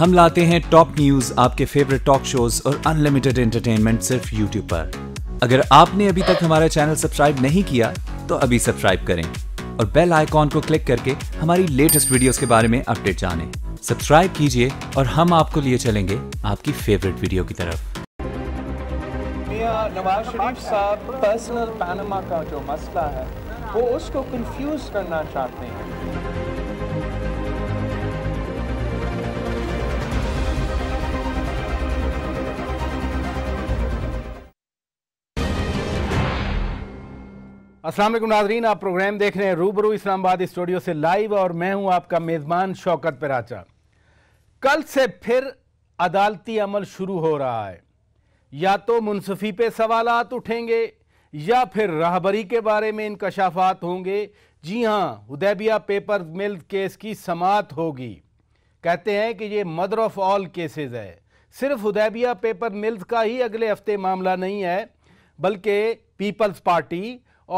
हम लाते हैं टॉप न्यूज आपके फेवरेट टॉक शोज और अनलिमिटेड एंटरटेनमेंट सिर्फ यूट्यूब पर अगर आपने अभी तक हमारा चैनल सब्सक्राइब नहीं किया तो अभी सब्सक्राइब करें और बेल आइकॉन को क्लिक करके हमारी लेटेस्ट वीडियोस के बारे में अपडेट जानें। सब्सक्राइब कीजिए और हम आपको लिए चलेंगे आपकी फेवरेट वीडियो की तरफ नवाज शरीफ साहब पर्सनल पैनमा का जो मसला है वो उसको कंफ्यूज करना चाहते हैं असलम नाजरीन आप प्रोग्राम देख रहे हैं रूबरू इस्लामाबाद स्टूडियो से लाइव और मैं हूं आपका मेज़बान शौकत पराचा कल से फिर अदालती अमल शुरू हो रहा है या तो मुनसफी पे सवाल उठेंगे या फिर राहबरी के बारे में इनकशाफात होंगे जी हाँ उदैबिया पेपर मिल केस की समात होगी कहते हैं कि ये मदर ऑफ़ ऑल केसेस है सिर्फ उदैबिया पेपर मिल्स का ही अगले हफ्ते मामला नहीं है बल्कि पीपल्स पार्टी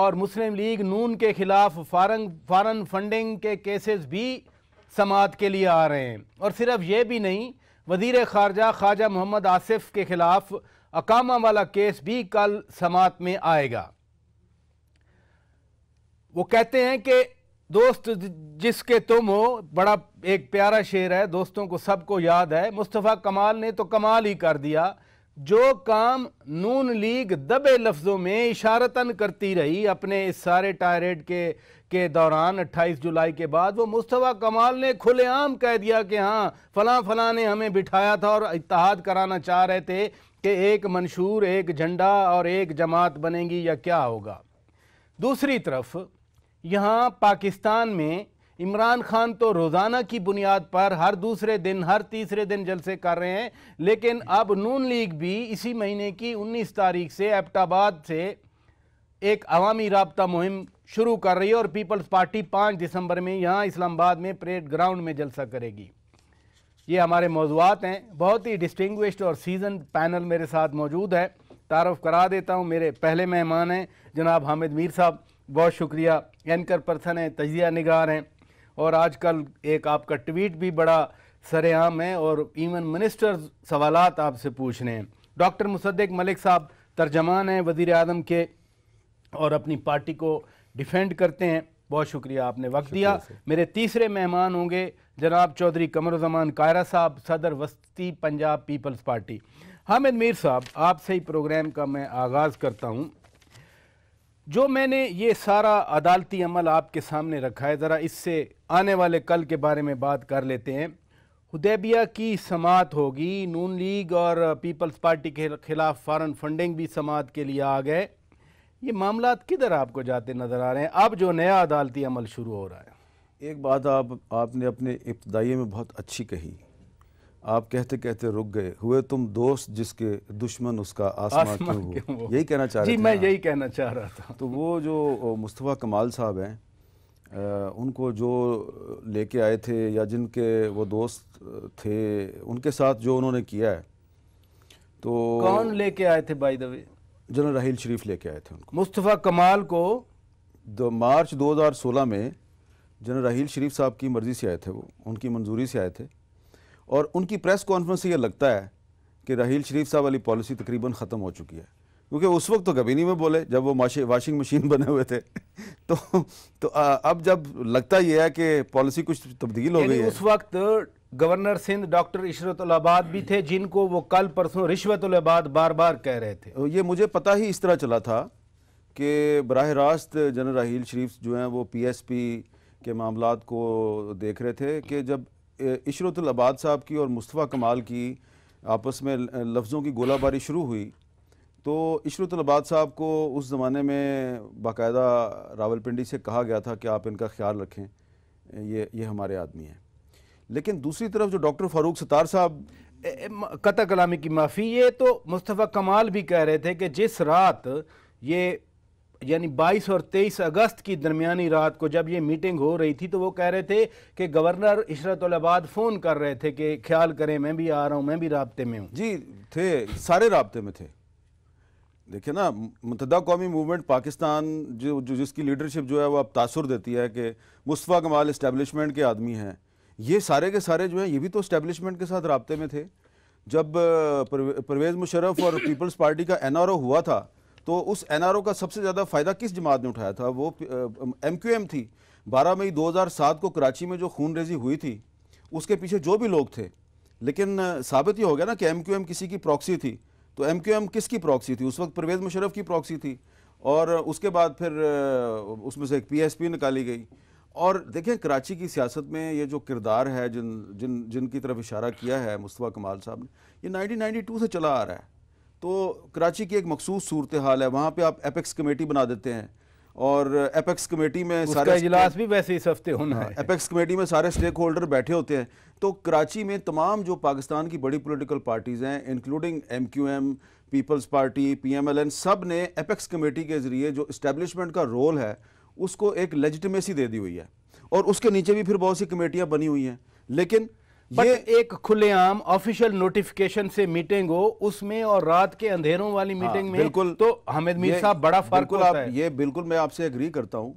और मुस्लिम लीग नून के खिलाफ फ़ारन फॉरन फंडिंग के केसेस भी समात के लिए आ रहे हैं और सिर्फ ये भी नहीं वजीर खारजा ख्वाजा मोहम्मद आसिफ के ख़िलाफ़ अकामा वाला केस भी कल समात में आएगा वो कहते हैं कि दोस्त जिसके तुम हो बड़ा एक प्यारा शेर है दोस्तों को सबको याद है मुस्तफ़ा कमाल ने तो कमाल ही कर दिया जो काम नून लीग दबे लफ्ज़ों में इशारतन करती रही अपने इस सारे टायरेट के के दौरान 28 जुलाई के बाद वो मुस्तफ़ा कमाल ने खुलेआम कह दिया कि हाँ फ़लाँ फ़लाँ ने हमें बिठाया था और इतिहाद कराना चाह रहे थे कि एक मंशूर एक झंडा और एक जमात बनेगी या क्या होगा दूसरी तरफ यहाँ पाकिस्तान में इमरान खान तो रोज़ाना की बुनियाद पर हर दूसरे दिन हर तीसरे दिन जलसे कर रहे हैं लेकिन अब नून लीग भी इसी महीने की उन्नीस तारीख से एबटाबाद से एक अवामी रबता मुहिम शुरू कर रही है और पीपल्स पार्टी पाँच दिसंबर में यहाँ इस्लामाबाद में परेड ग्राउंड में जलसा करेगी ये हमारे मौजूद हैं बहुत ही डिस्टिंग और सीजन पैनल मेरे साथ मौजूद है तारफ़ करा देता हूँ मेरे पहले मेहमान हैं जनाब हामिद मीर साहब बहुत शुक्रिया एंकर पर्सन हैं तजिया निगार हैं और आजकल एक आपका ट्वीट भी बड़ा सरेआम है और इवन मिनिस्टर सवाल आपसे पूछ रहे हैं डॉक्टर मुसद्दक मलिक साहब तर्जमान हैं वज़ी अजम के और अपनी पार्टी को डिफेंड करते हैं बहुत शुक्रिया आपने वक्त दिया मेरे तीसरे मेहमान होंगे जनाब चौधरी कमरुजमान कायरा साहब सदर वस्ती पंजाब पीपल्स पार्टी हामिद मीर साहब आपसे ही प्रोग्राम का मैं आगाज़ करता हूँ जो मैंने ये सारा अदालती अमल आपके सामने रखा है ज़रा इससे आने वाले कल के बारे में बात कर लेते हैं हुदैबिया की समात होगी नून लीग और पीपल्स पार्टी के खिलाफ फ़ारन फंडिंग भी समात के लिए आ गए ये मामला किधर आपको जाते नज़र आ रहे हैं अब जो नया अदालती अमल शुरू हो रहा है एक बात आप आपने अपने इब्तदाई में बहुत अच्छी कही आप कहते कहते रुक गए हुए तुम दोस्त जिसके दुश्मन उसका आसमा क्यों हो यही कहना चाह रहा जी मैं यही कहना चाह रहा था तो वो जो मुस्तफ़ा कमाल साहब हैं उनको जो लेके आए थे या जिनके वो दोस्त थे उनके साथ जो उन्होंने किया है तो कौन लेके आए थे by the general Raheel Sharif लेके आए थे उनको मुस्तफ़ा कमाल को दो मार्च 2016 में जनरल राहील शरीफ साहब की मर्ज़ी से आए थे वो उनकी मंजूरी से आए थे और उनकी प्रेस कॉन्फ्रेंस से ये लगता है कि राहील शरीफ साहब वाली पॉलिसी तकरीबन ख़त्म हो चुकी है क्योंकि उस वक्त तो कभी नहीं वो बोले जब वो वाशिंग मशीन बने हुए थे तो तो अब जब लगता यह है कि पॉलिसी कुछ तब्दील हो गई है उस वक्त गवर्नर सिंध डॉक्टर इशरत अलाबाद भी थे जिनको वो कल परसों रिश्वत रिश्वतलाबाद बार बार कह रहे थे ये मुझे पता ही इस तरह चला था कि बरह रास्त जनरल राहील शरीफ जो हैं वो पी के मामला को देख रहे थे कि जब इशरतुल आबाद साहब की और मुस्तफ़ा कमाल की आपस में लफ्ज़ों की गोलाबारी शुरू हुई तो इशरतुल आबाद साहब को उस ज़माने में बाकायदा रावलपिंडी से कहा गया था कि आप इनका ख्याल रखें ये ये हमारे आदमी हैं लेकिन दूसरी तरफ जो डॉक्टर फारूक सतार साहब क़त कलामी की माफ़ी ये तो मुस्तफ़ा कमाल भी कह रहे थे कि जिस रात ये यानी 22 और 23 अगस्त की दरमियानी रात को जब ये मीटिंग हो रही थी तो वो कह रहे थे कि गवर्नर इशरतलाबाद फ़ोन कर रहे थे कि ख्याल करें मैं भी आ रहा हूँ मैं भी रबते में हूँ जी थे सारे रबते में थे देखिए ना मुतदा कौमी मूवमेंट पाकिस्तान जो, जो जिसकी लीडरशिप जो है वो अब तासर देती है कि मुस्तफ़ा कमाल इस्टेबलिशमेंट के आदमी हैं ये सारे के सारे जो हैं ये भी तो इस्टेबलिशमेंट के साथ रबते में थे जब परवेज़ मुशरफ और पीपल्स पार्टी का एन हुआ था तो उस एनआरओ का सबसे ज़्यादा फ़ायदा किस जमात ने उठाया था वो एमक्यूएम थी 12 मई 2007 को कराची में जो खून रेजी हुई थी उसके पीछे जो भी लोग थे लेकिन साबित ही हो गया ना कि एमक्यूएम किसी की प्रॉक्सी थी तो एमक्यूएम किसकी प्रॉक्सी थी उस वक्त परवेज़ मुशरफ की प्रॉक्सी थी और उसके बाद फिर उसमें से एक पी निकाली गई और देखें कराची की सियासत में ये जो किरदार है जिन जिन जिनकी तरफ इशारा किया है मुस्तफ़ा कमाल साहब ने ये टू से चला आ रहा है तो कराची की एक मखसूस सूरत हाल है वहाँ पर आप एपेक्स कमेटी बना देते हैं और एपेक्स कमेटी में सारे इजलास भी वैसे इस हफ्ते होना हाँ, है एपेक्स कमेटी में सारे स्टेक होल्डर बैठे होते हैं तो कराची में तमाम जो पाकिस्तान की बड़ी पॉलिटिकल पार्टीज़ हैं including M Q M people's party P M L N सब ने एपेक्स कमेटी के ज़रिए जो इस्टेब्लिशमेंट का रोल है उसको एक लेजिटमेसी दे दी हुई है और उसके नीचे भी फिर बहुत सी कमेटियाँ बनी हुई हैं लेकिन बट एक खुलेआम ऑफिशियल नोटिफिकेशन से मीटिंग हो उसमें और रात के अंधेरों वाली मीटिंग हाँ, में बिल्कुल तो हमिद मीर साहब बड़ा फर्क होता आप, है ये बिल्कुल मैं आपसे एग्री करता हूं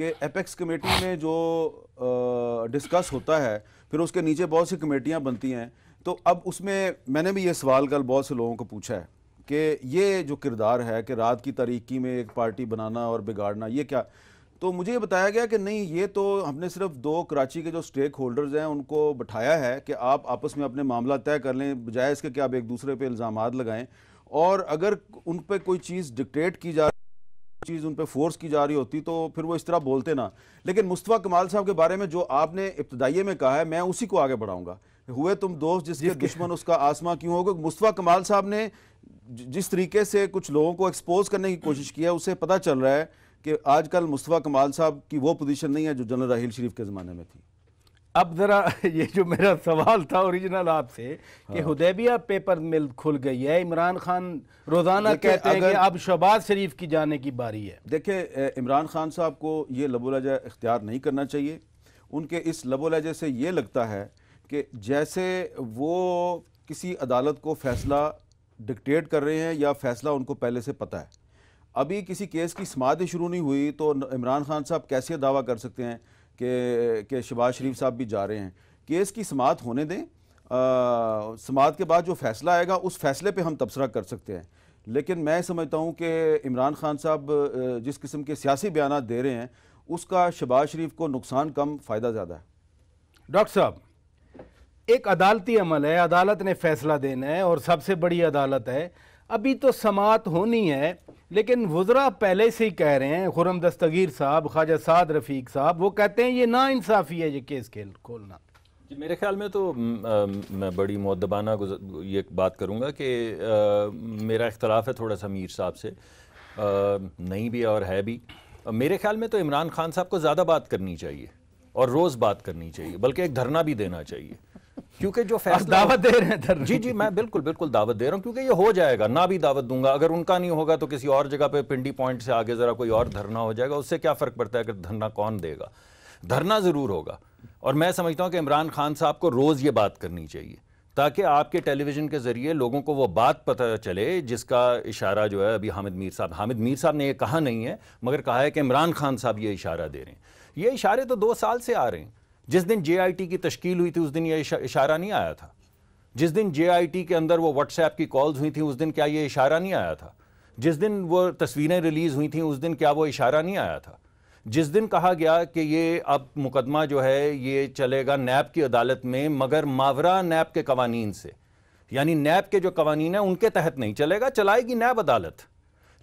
कि एपेक्स कमेटी में जो डिस्कस होता है फिर उसके नीचे बहुत सी कमेटियां बनती हैं तो अब उसमें मैंने भी ये सवाल कल बहुत से लोगों को पूछा है कि ये जो किरदार है कि रात की तारीखी में एक पार्टी बनाना और बिगाड़ना ये क्या तो मुझे ये बताया गया कि नहीं ये तो हमने सिर्फ दो कराची के जो स्टेक होल्डर्स हैं उनको बैठाया है कि आप आपस में अपने मामला तय कर लें बजाय इसके कि आप एक दूसरे पे इल्ज़ाम लगाएं और अगर उन पर कोई चीज़ डिक्टेट की जा चीज़ उन पर फोर्स की जा रही होती तो फिर वो इस तरह बोलते ना लेकिन मुस्तफ़ा कमाल साहब के बारे में जो आपने इब्तदाइये में कहा है मैं उसी को आगे बढ़ाऊँगा हुए तुम दोस्त जिसके दुश्मन उसका आसमा क्यों होगा मुस्तफ़ा कमाल साहब ने जिस तरीके से कुछ लोगों को एक्सपोज करने की कोशिश की है उसे पता चल रहा है कि आजकल मुस्तफ़ा कमाल साहब की वो पोजीशन नहीं है जो जनरल राहील शरीफ के ज़माने में थी अब ज़रा ये जो मेरा सवाल था ओरिजिनल आपसे हाँ। कि हुदैबिया पेपर मिल खुल गई है इमरान खान रोज़ाना कहते हैं कि अब शहबाज शरीफ की जाने की बारी है देखिए इमरान खान साहब को ये लबोलजा इख्तियार नहीं करना चाहिए उनके इस लबोलजे से ये लगता है कि जैसे वो किसी अदालत को फ़ैसला डिक्टेट कर रहे हैं या फ़ैसला उनको पहले से पता है अभी किसी केस की समाधि शुरू नहीं हुई तो इमरान खान साहब कैसे दावा कर सकते हैं कि के शबाज शरीफ साहब भी जा रहे हैं केस की समात होने दें समात के बाद जो फैसला आएगा उस फैसले पे हम तबसरा कर सकते हैं लेकिन मैं समझता हूँ कि इमरान खान साहब जिस किस्म के सियासी बयान दे रहे हैं उसका शबाज शरीफ को नुकसान कम फ़ायदा ज़्यादा है डॉक्टर साहब एक अदालती अमल है अदालत ने फैसला देना है और सबसे बड़ी अदालत है अभी तो समात होनी है लेकिन वज़रा पहले से ही कह रहे हैं खुरम दस्तगीर साहब ख्वाजा साद रफ़ीक साहब वो कहते हैं ये ना इंसाफ़ी है ये केस खेल खोलना जी मेरे ख्याल में तो आ, मैं बड़ी मदबाना ये बात करूँगा कि मेरा इख्तलाफ है थोड़ा सा मीर साहब से आ, नहीं भी और है भी मेरे ख्याल में तो इमरान खान साहब को ज़्यादा बात करनी चाहिए और रोज़ बात करनी चाहिए बल्कि एक धरना भी देना चाहिए क्योंकि जो फैसला दावत दे रहे हैं जी जी मैं बिल्कुल बिल्कुल दावत दे रहा हूँ क्योंकि ये हो जाएगा ना भी दावत दूंगा अगर उनका नहीं होगा तो किसी और जगह पे पिंडी पॉइंट से आगे ज़रा कोई और धरना हो जाएगा उससे क्या फ़र्क पड़ता है अगर धरना कौन देगा धरना ज़रूर होगा और मैं समझता हूँ कि इमरान खान साहब को रोज़ ये बात करनी चाहिए ताकि आपके टेलीविज़न के ज़रिए लोगों को वो बात पता चले जिसका इशारा जो है अभी हामिद मीर साहब हामिद मीर साहब ने ये कहा नहीं है मगर कहा है कि इमरान खान साहब ये इशारा दे रहे हैं ये इशारे तो दो साल से आ रहे हैं जिस दिन जेआईटी की तश्कील हुई थी उस दिन यह इशारा नहीं आया था जिस दिन जेआईटी के अंदर वो व्हाट्सएप की कॉल्स हुई थी उस दिन क्या ये इशारा नहीं आया था जिस दिन वो तस्वीरें रिलीज़ हुई थी उस दिन क्या वो इशारा नहीं आया था जिस दिन कहा गया कि ये अब मुकदमा जो है ये चलेगा नैब की अदालत में मगर मावरा नैब के कवानीन से यानी नैब के जो कवानीन हैं उनके तहत नहीं चलेगा चलाएगी नैब अदालत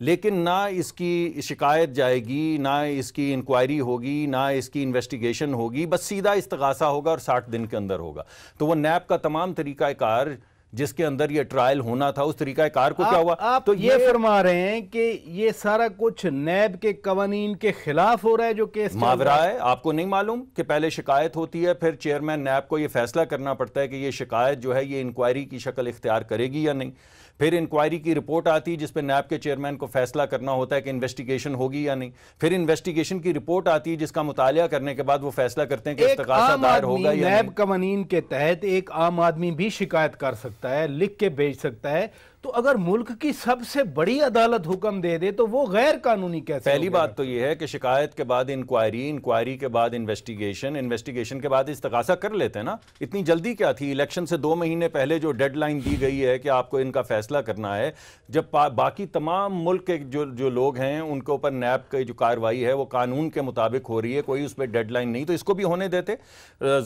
लेकिन ना इसकी शिकायत जाएगी ना इसकी इंक्वायरी होगी ना इसकी इन्वेस्टिगेशन होगी बस सीधा इस्तगासा होगा और साठ दिन के अंदर होगा तो वो नैब का तमाम तरीक़ाकार जिसके अंदर ये ट्रायल होना था उस तरीक़ाकार को आ, क्या हुआ आप तो ये, ये फरमा रहे हैं कि ये सारा कुछ नैब के कवानीन के खिलाफ हो रहा है जो केस मावरा है आपको नहीं मालूम कि पहले शिकायत होती है फिर चेयरमैन नैब को ये फैसला करना पड़ता है कि ये शिकायत जो है ये इंक्वायरी की शक्ल इख्तियार करेगी या नहीं फिर इंक्वायरी की रिपोर्ट आती जिसपे नैब के चेयरमैन को फैसला करना होता है कि इन्वेस्टिगेशन होगी या नहीं फिर इन्वेस्टिगेशन की रिपोर्ट आती है जिसका मुतालिया करने के बाद वो फैसला करते हैं कि दायर होगा या नैब कवानीन के तहत एक आम आदमी भी शिकायत कर सकता है लिख के भेज सकता है तो अगर मुल्क की सबसे बड़ी अदालत हुक्म दे दे तो वो गैर कानूनी कैसे पहली बात तो ये है कि शिकायत के बाद इंक्वायरी इंक्वायरी के बाद इन्वेस्टिगेशन इन्वेस्टिगेशन के बाद इस्तकासा कर लेते हैं ना इतनी जल्दी क्या थी इलेक्शन से दो महीने पहले जो डेडलाइन दी गई है कि आपको इनका फैसला करना है जब बाकी तमाम मुल्क के जो जो लोग हैं उनके ऊपर नैब की जो कार्रवाई है वो कानून के मुताबिक हो रही है कोई उस पर डेडलाइन नहीं तो इसको भी होने देते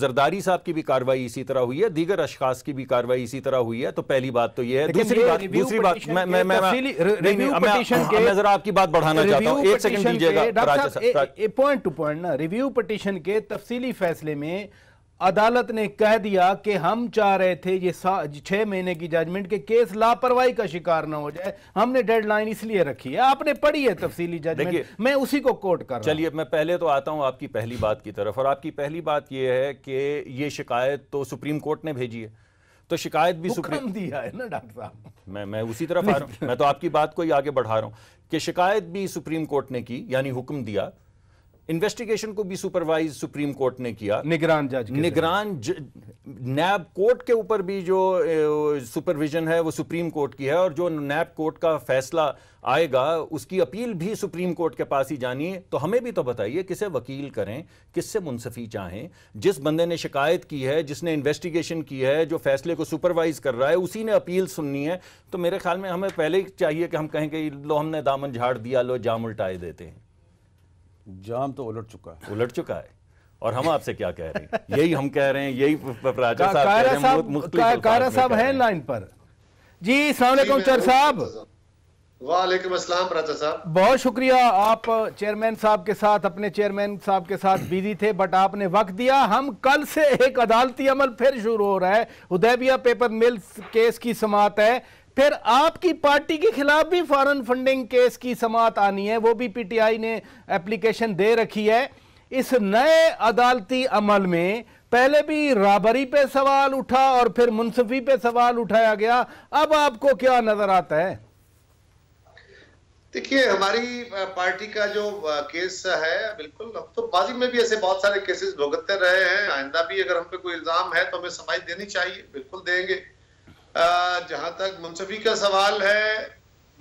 जरदारी साहब की भी कार्रवाई इसी तरह हुई है दीगर अशखास की भी कार्रवाई इसी तरह हुई है तो पहली बात तो यह है दूसरी बात दूसरी बात मैं आपकी बात बढ़ाना चाहता हूँ एक सेकंड दीजिएगा पॉइंट टू पॉइंट ना रिव्यू पटिशन के तफसीली फैसले में अदालत ने कह दिया कि हम चाह रहे थे ये छह महीने की जजमेंट के केस लापरवाही का शिकार ना हो जाए हमने डेडलाइन इसलिए रखी है आपने पढ़ी है तफसीली जजमेंट मैं उसी को कोट कर चलिए मैं पहले तो आता हूं आपकी पहली बात की तरफ और आपकी पहली बात यह है कि ये शिकायत तो सुप्रीम कोर्ट ने भेजी है तो शिकायत भी सुप्रीम दिया है ना डॉक्टर साहब मैं मैं उसी तरफ आ रहा हूं मैं तो आपकी बात को ही आगे बढ़ा रहा हूं कि शिकायत भी सुप्रीम कोर्ट ने की यानी हुक्म दिया इन्वेस्टिगेशन को भी सुपरवाइज सुप्रीम कोर्ट ने किया निगरान जज निगरान नैब कोर्ट के ऊपर भी जो सुपरविजन है वो सुप्रीम कोर्ट की है और जो नैब कोर्ट का फैसला आएगा उसकी अपील भी सुप्रीम कोर्ट के पास ही जानी है तो हमें भी तो बताइए किसे वकील करें किससे मुनसफी चाहें जिस बंदे ने शिकायत की है जिसने इन्वेस्टिगेशन की है जो फैसले को सुपरवाइज कर रहा है उसी ने अपील सुननी है तो मेरे ख्याल में हमें पहले ही चाहिए कि हम कहें कि लो हमने दामन झाड़ दिया लो जाम उल्टाए देते हैं जाम तो उलट चुका है उलट चुका है और हम आपसे क्या कह रहे हैं यही हम कह रहे हैं यही साहब कारा साहब लाइन पर जी सलामकुम चर साहब वालेकुम अस्सलाम राजा साहब बहुत शुक्रिया आप चेयरमैन साहब के साथ अपने चेयरमैन साहब के साथ बिजी थे बट आपने वक्त दिया हम कल से एक अदालती अमल फिर शुरू हो रहा है उदयबिया पेपर मिल केस की समात है फिर आपकी पार्टी के खिलाफ भी फॉरेन फंडिंग केस की समात आनी है वो भी पीटीआई ने एप्लीकेशन दे रखी है इस नए अदालती अमल में पहले भी राबरी पे सवाल उठा और फिर मुनसफी पे सवाल उठाया गया अब आपको क्या नजर आता है देखिए हमारी पार्टी का जो केस है बिल्कुल हम तो बाजी में भी ऐसे बहुत सारे केसेस भुगतते रहे हैं आइंदा भी अगर हम पे कोई इल्जाम है तो हमें समाज देनी चाहिए बिल्कुल देंगे जहाँ तक मुनसफी का सवाल है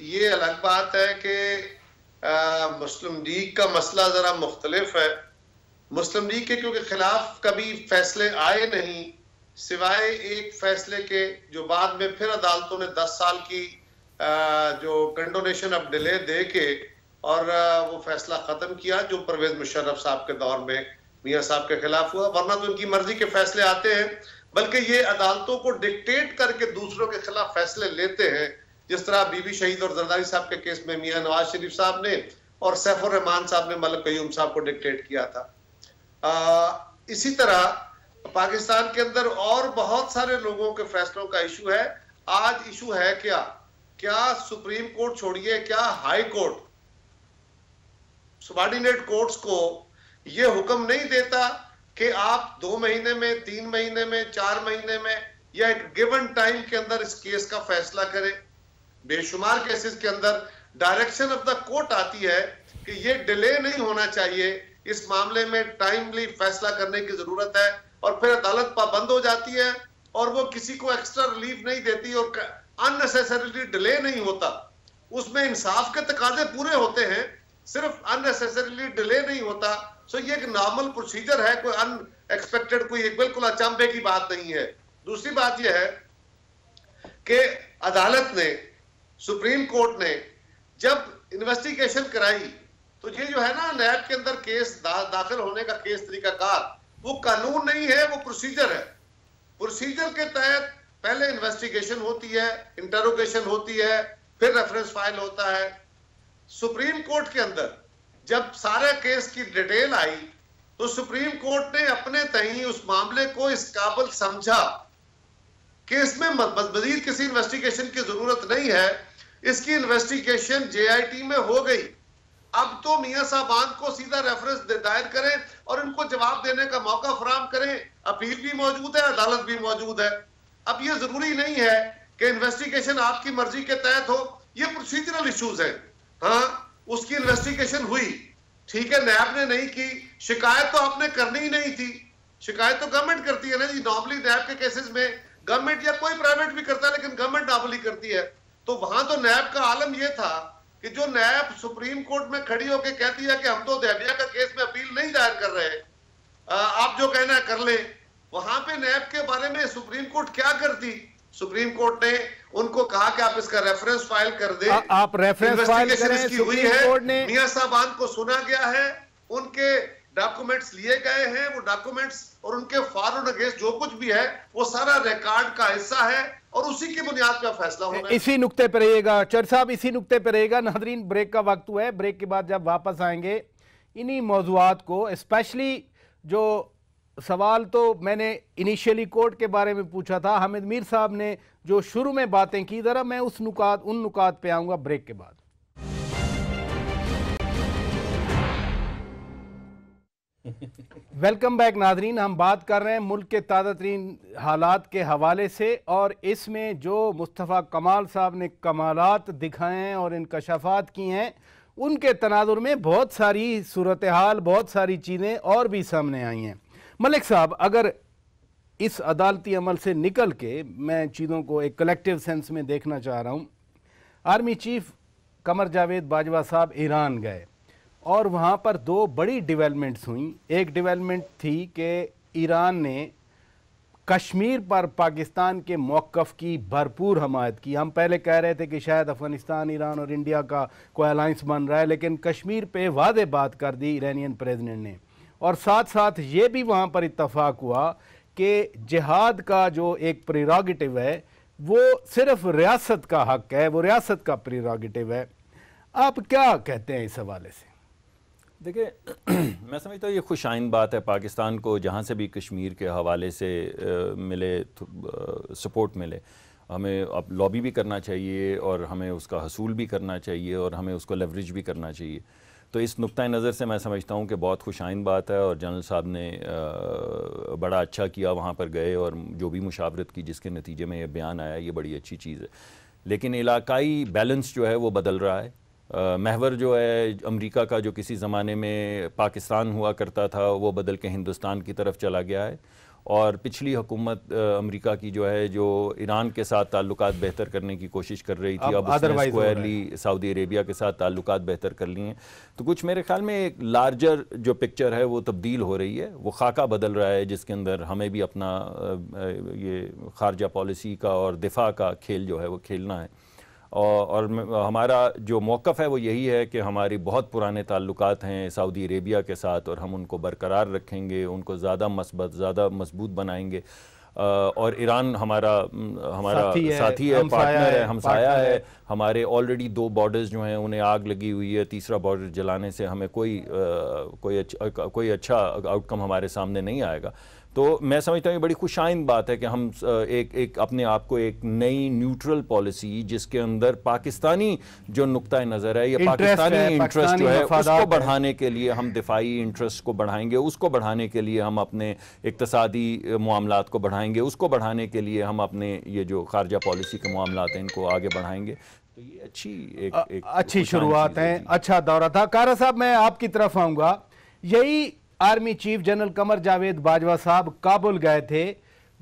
ये अलग बात है कि मुस्लिम लीग का मसला ज़रा मुख्तलफ है मुस्लिम लीग के क्योंकि खिलाफ कभी फैसले आए नहीं सिवाय एक फैसले के जो बाद में फिर अदालतों ने दस साल की जो कंडोनेशन अब डिले दे के और वो फैसला ख़त्म किया जो परवेज मुशर्रफ साहब के दौर में मियाँ साहब के खिलाफ हुआ वरना तो उनकी मर्जी के फैसले आते हैं बल्कि ये अदालतों को डिक्टेट करके दूसरों के खिलाफ फैसले लेते हैं जिस तरह बीबी शहीद और जरदारी साहब के केस में मियाँ नवाज शरीफ साहब ने और सैफुर रहमान साहब ने मलिक कयूम साहब को डिक्टेट किया था आ, इसी तरह पाकिस्तान के अंदर और बहुत सारे लोगों के फैसलों का इशू है आज इशू है क्या क्या सुप्रीम कोर्ट छोड़िए क्या हाई कोर्ट सुबार्डिनेट कोर्ट्स को यह हुक्म नहीं देता कि आप दो महीने में तीन महीने में चार महीने में या एक गिवन टाइम के अंदर इस केस का फैसला करें बेशुमार केसेस के अंदर डायरेक्शन ऑफ द कोर्ट आती है कि ये डिले नहीं होना चाहिए इस मामले में टाइमली फैसला करने की जरूरत है और फिर अदालत पाबंद हो जाती है और वो किसी को एक्स्ट्रा रिलीफ नहीं देती और अननेसेसरीली डिले नहीं होता उसमें इंसाफ के तकाजे पूरे होते हैं सिर्फ अननेसेसरीली डिले नहीं होता सो ये एक नॉर्मल प्रोसीजर है कोई अनएक्सपेक्टेड कोई एक बिल्कुल अचंभे की बात नहीं है दूसरी बात यह है कि अदालत ने सुप्रीम कोर्ट ने जब इन्वेस्टिगेशन कराई तो ये जो है ना नैब के अंदर केस दा, दाखिल होने का केस तरीकाकार वो कानून नहीं है वो प्रोसीजर है प्रोसीजर के तहत पहले इन्वेस्टिगेशन होती है इंटरोगेशन होती है फिर रेफरेंस फाइल होता है सुप्रीम कोर्ट के अंदर जब सारे केस की डिटेल आई तो सुप्रीम कोर्ट ने अपने तही उस मामले को इस काबल समझा कि इसमें मजीद किसी इन्वेस्टिगेशन की जरूरत नहीं है इसकी इन्वेस्टिगेशन जेआईटी में हो गई अब तो मियां साहबान को सीधा रेफरेंस दायर करें और इनको जवाब देने का मौका फराम करें अपील भी मौजूद है अदालत भी मौजूद है अब यह जरूरी नहीं है कि इन्वेस्टिगेशन आपकी मर्जी के तहत हो यह प्रोसीजरल इश्यूज है हाँ उसकी इन्वेस्टिगेशन हुई ठीक है नैब ने नहीं की शिकायत तो आपने करनी ही नहीं थी शिकायत तो गवर्नमेंट करती है ना जी नॉर्मली नैब के केसेस में गवर्नमेंट या कोई प्राइवेट भी करता है लेकिन गवर्नमेंट नॉर्मली करती है तो वहां तो नैब का आलम यह था कि जो नैब सुप्रीम कोर्ट में खड़ी होकर कहती है कि हम तो दहबिया का केस में अपील नहीं दायर कर रहे आप जो कहना है कर ले वहां पे नैब के बारे में सुप्रीम कोर्ट क्या करती सुप्रीम कोर्ट ने उनको कहा कि आप इसका रेफरेंस फाइल कर दें आप रेफरेंस फाइल करें इसकी हुई है मियां साहब साहबान को सुना गया है उनके डॉक्यूमेंट्स लिए गए हैं वो डॉक्यूमेंट्स और उनके फॉरन अगेंस्ट जो कुछ भी है वो सारा रिकॉर्ड का हिस्सा है और उसी की बुनियाद पर फैसला होना इसी नुक्ते पर रहिएगा चर साहब इसी नुक्ते पर रहेगा नादरीन ब्रेक का वक्त हुआ है ब्रेक के बाद जब वापस आएंगे इन्हीं मौजूद को स्पेशली जो सवाल तो मैंने इनिशियली कोर्ट के बारे में पूछा था हामिद मीर साहब ने जो शुरू में बातें की ज़रा मैं उस नुकात उन नुकात पे आऊँगा ब्रेक के बाद वेलकम बैक नादरीन हम बात कर रहे हैं मुल्क के ताज़ा तरीन हालात के हवाले से और इसमें जो मुस्तफ़ा कमाल साहब ने कमालत दिखाए हैं और इनकशफात की हैं उनके तनाजुर में बहुत सारी सूरत हाल बहुत सारी चीज़ें और भी सामने आई हैं मलिक साहब अगर इस अदालती अमल से निकल के मैं चीज़ों को एक कलेक्टिव सेंस में देखना चाह रहा हूँ आर्मी चीफ कमर जावेद बाजवा साहब ईरान गए और वहाँ पर दो बड़ी डेवलपमेंट्स हुई एक डेवलपमेंट थी कि ईरान ने कश्मीर पर पाकिस्तान के मौक़ की भरपूर हमायत की हम पहले कह रहे थे कि शायद अफ़गानिस्तान ईरान और इंडिया का कोई अलाइंस बन रहा है लेकिन कश्मीर पे वादे बात कर दी ईरानियन प्रेसिडेंट ने और साथ साथ ये भी वहाँ पर इतफाक़ हुआ कि जहाद का जो एक प्रिरागेटिव है वो सिर्फ रियासत का हक है वो रियासत का प्रिरागेटिव है आप क्या कहते हैं इस हवाले से देखिए मैं समझता हूँ ये खुश बात है पाकिस्तान को जहाँ से भी कश्मीर के हवाले से आ, मिले आ, सपोर्ट मिले हमें अब लॉबी भी करना चाहिए और हमें उसका हसूल भी करना चाहिए और हमें उसको लेवरेज भी करना चाहिए तो इस नुक़ नज़र से मैं समझता हूँ कि बहुत खुश आइन बात है और जनरल साहब ने बड़ा अच्छा किया वहाँ पर गए और जो भी मुशावरत की जिसके नतीजे में यह बयान आया ये बड़ी अच्छी चीज़ है लेकिन इलाकाई बैलेंस जो है वो बदल रहा है महवर जो है अमेरिका का जो किसी ज़माने में पाकिस्तान हुआ करता था वो बदल के हिंदुस्तान की तरफ चला गया है और पिछली हुकूमत अमेरिका की जो है जो ईरान के साथ ताल्लुक बेहतर करने की कोशिश कर रही थी अब अदरवाइजली सऊदी अरेबिया के साथ ताल्लुक बेहतर कर लिए हैं तो कुछ मेरे ख्याल में एक लार्जर जो पिक्चर है वो तब्दील हो रही है वो खाका बदल रहा है जिसके अंदर हमें भी अपना ये खारजा पॉलिसी का और दिफा का खेल जो है वो खेलना है और हमारा जो मौक़ है वो यही है कि हमारी बहुत पुराने ताल्लुक हैं सऊदी अरेबिया के साथ और हम उनको बरकरार रखेंगे उनको ज़्यादा मसबत ज़्यादा मजबूत बनाएंगे और ईरान हमारा हमारा साथी है, साथी है पार्टनर है हमसाया है, है हमारे ऑलरेडी दो बॉर्डर्स जो हैं उन्हें आग लगी हुई है तीसरा बॉर्डर जलाने से हमें कोई आ, कोई अच्छा कोई अच्छा आउटकम हमारे सामने नहीं आएगा तो मैं समझता हूँ ये बड़ी खुशाइन बात है कि हम एक एक अपने आप को एक नई न्यूट्रल पॉलिसी जिसके अंदर पाकिस्तानी जो नुकता नज़र है या पाकिस्तानी इंटरेस्ट जो है उसको बढ़ाने के लिए हम दिफाई इंटरेस्ट को बढ़ाएंगे उसको बढ़ाने के लिए हम अपने इकतसादी मामला को बढ़ाएंगे उसको बढ़ाने के लिए हम अपने ये जो खारजा पॉलिसी के मामला हैं इनको आगे बढ़ाएंगे तो ये अच्छी एक, एक अच्छी शुरुआत है अच्छा दौरा था कारा साहब मैं आपकी तरफ आऊँगा यही army chief general Qamar Javed Bajwa साहब काबुल गए थे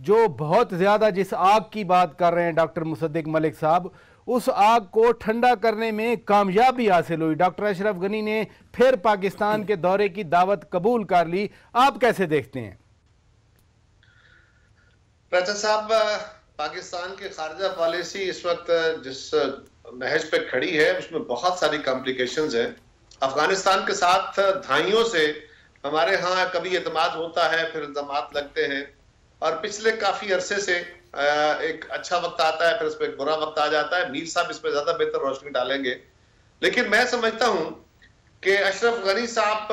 जो बहुत ज़्यादा जिस आग की बात कर रहे हैं डॉक्टर मुसद्दिक मलिक साहब उस आग को ठंडा करने में कामयाबी हासिल हुई डॉक्टर अशरफ गनी ने फिर पाकिस्तान के दौरे की दावत कबूल कर ली आप कैसे देखते हैं साहब पाकिस्तान की खारजा पॉलिसी इस वक्त जिस महज पे खड़ी है उसमें बहुत सारी कॉम्प्लिकेशंस हैं अफगानिस्तान के साथ धाइयों से हमारे यहाँ कभी एतम होता है फिर इल्जाम लगते हैं और पिछले काफ़ी अरसे से एक अच्छा वक्त आता है फिर इस पर एक बुरा वक्त आ जाता है मीर साहब इस पर ज़्यादा बेहतर रोशनी डालेंगे लेकिन मैं समझता हूँ कि अशरफ गनी साहब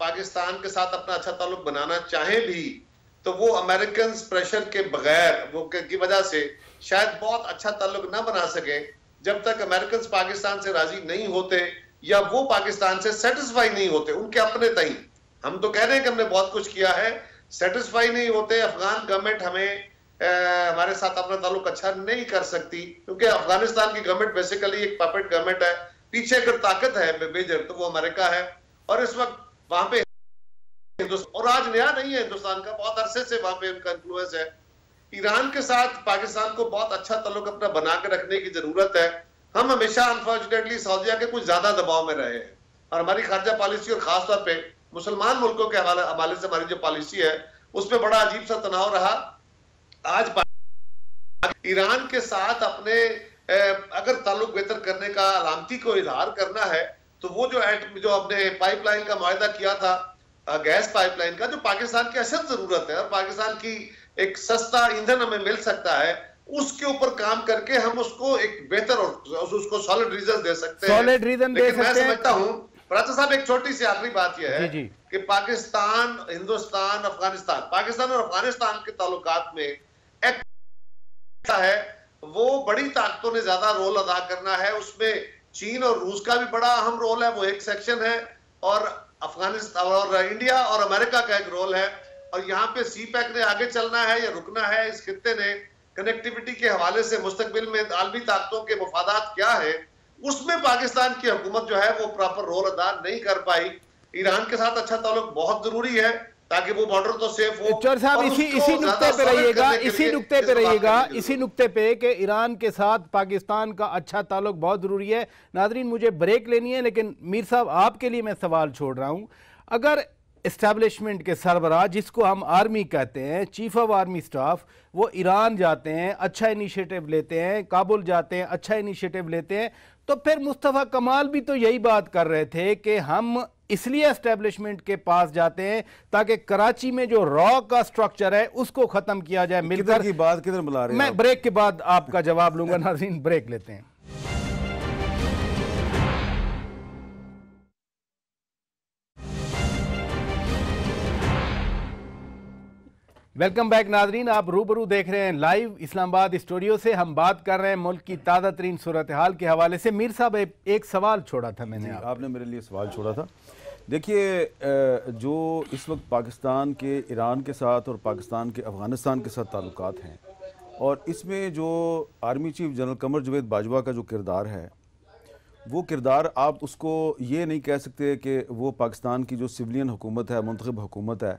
पाकिस्तान के साथ अपना अच्छा ताल्लुक बनाना चाहें भी तो वो अमेरिकन प्रेशर के बगैर वो की वजह से शायद बहुत अच्छा ताल्लुक ना बना सके जब तक अमेरिकन पाकिस्तान से राजी नहीं होते या वो पाकिस्तान से सेटिस्फाई नहीं होते उनके अपने तई हम तो कह रहे हैं कि हमने बहुत कुछ किया है सेटिस्फाई नहीं होते अफगान गवर्नमेंट हमें हमारे साथ अपना ताल्लुक अच्छा नहीं कर सकती क्योंकि अफगानिस्तान की गवर्नमेंट बेसिकली एक पपेट गवर्नमेंट है पीछे अगर ताकत है मेजर तो वो अमेरिका है और इस वक्त वहां पे और आज नया नहीं है हिंदुस्तान का बहुत अरसे से वहां पे उनका इन्फ्लुएंस है ईरान के साथ पाकिस्तान को बहुत अच्छा तल्लुक अपना बना कर रखने की जरूरत है हम हमेशा अनफॉर्चुनेटली सऊदिया के कुछ ज्यादा दबाव में रहे हैं और हमारी खारजा पॉलिसी और खासतौर पर मुसलमान मुल्कों के हवाले से हमारी जो पॉलिसी है उसमें बड़ा अजीब सा तनाव रहा आज ईरान के साथ अपने अगर ताल्लुक बेहतर करने का अलामती को इजहार करना है तो वो जो एट जो अपने पाइपलाइन का माहा किया था गैस पाइपलाइन का जो पाकिस्तान की असल जरूरत है और पाकिस्तान की एक सस्ता ईंधन हमें मिल सकता है उसके ऊपर काम करके हम उसको एक बेहतर और उसको सॉलिड रीजन दे सकते हैं सॉलिड रीजन दे सकते मैं समझता हूं प्राचा अच्छा साहब एक छोटी सी आखिरी बात यह है जी, जी. कि पाकिस्तान हिंदुस्तान अफगानिस्तान पाकिस्तान और अफगानिस्तान के तालुकात में एक है वो बड़ी ताकतों ने ज्यादा रोल अदा करना है उसमें चीन और रूस का भी बड़ा अहम रोल है वो एक सेक्शन है और अफगानिस्तान और इंडिया और अमेरिका का एक रोल है और यहाँ पे सी पैक e ने आगे चलना है या रुकना है इस खत्ते ने कनेक्टिविटी के हवाले से मुस्तबिल में आलमी ताकतों के मफादात क्या है उसमें पाकिस्तान की हुकूमत जो है वो प्रॉपर रोल अदा नहीं कर पाई ईरान के साथ अच्छा तालुक बहुत जरूरी है ताकि वो बॉर्डर तो सेफ हो चर साहब इसी इसी नुकते पे रहिएगा इसी नुकते पे रहिएगा इसी नुकते पे कि ईरान के साथ पाकिस्तान का अच्छा ताल्लुक बहुत ज़रूरी है नादरीन मुझे ब्रेक लेनी है लेकिन मीर साहब आपके लिए मैं सवाल छोड़ रहा हूँ अगर इस्टेब्लिशमेंट के सरबराह जिसको हम आर्मी कहते हैं चीफ ऑफ आर्मी स्टाफ वो ईरान जाते हैं अच्छा इनिशिएटिव लेते हैं काबुल जाते हैं अच्छा इनिशिएटिव लेते हैं तो फिर मुस्तफ़ा कमाल भी तो यही बात कर रहे थे कि हम इसलिए एस्टेब्लिशमेंट के पास जाते हैं ताकि कराची में जो रॉ का स्ट्रक्चर है उसको खत्म किया जाए मिलकर की बात किधर बुला रहे मैं ब्रेक के बाद आपका जवाब लूंगा नाजीन ब्रेक लेते हैं वेलकम बैक नादरीन आप रूबरू देख रहे हैं लाइव इस्लामाबाद स्टूडियो से हम बात कर रहे हैं मुल्क की ताज़ा तरीन सूरत हाल के हवाले से मीर साहब एक सवाल छोड़ा था मैंने आप। आपने मेरे लिए सवाल छोड़ा था देखिए जो इस वक्त पाकिस्तान के ईरान के साथ और पाकिस्तान के अफ़गानिस्तान के साथ ताल्लुक हैं और इसमें जो army chief general Qamar Javed Bajwa का जो किरदार है वो किरदार आप उसको ये नहीं कह सकते कि वो पाकिस्तान की जो सिविलियन हुकूमत है मंतखब हुकूमत है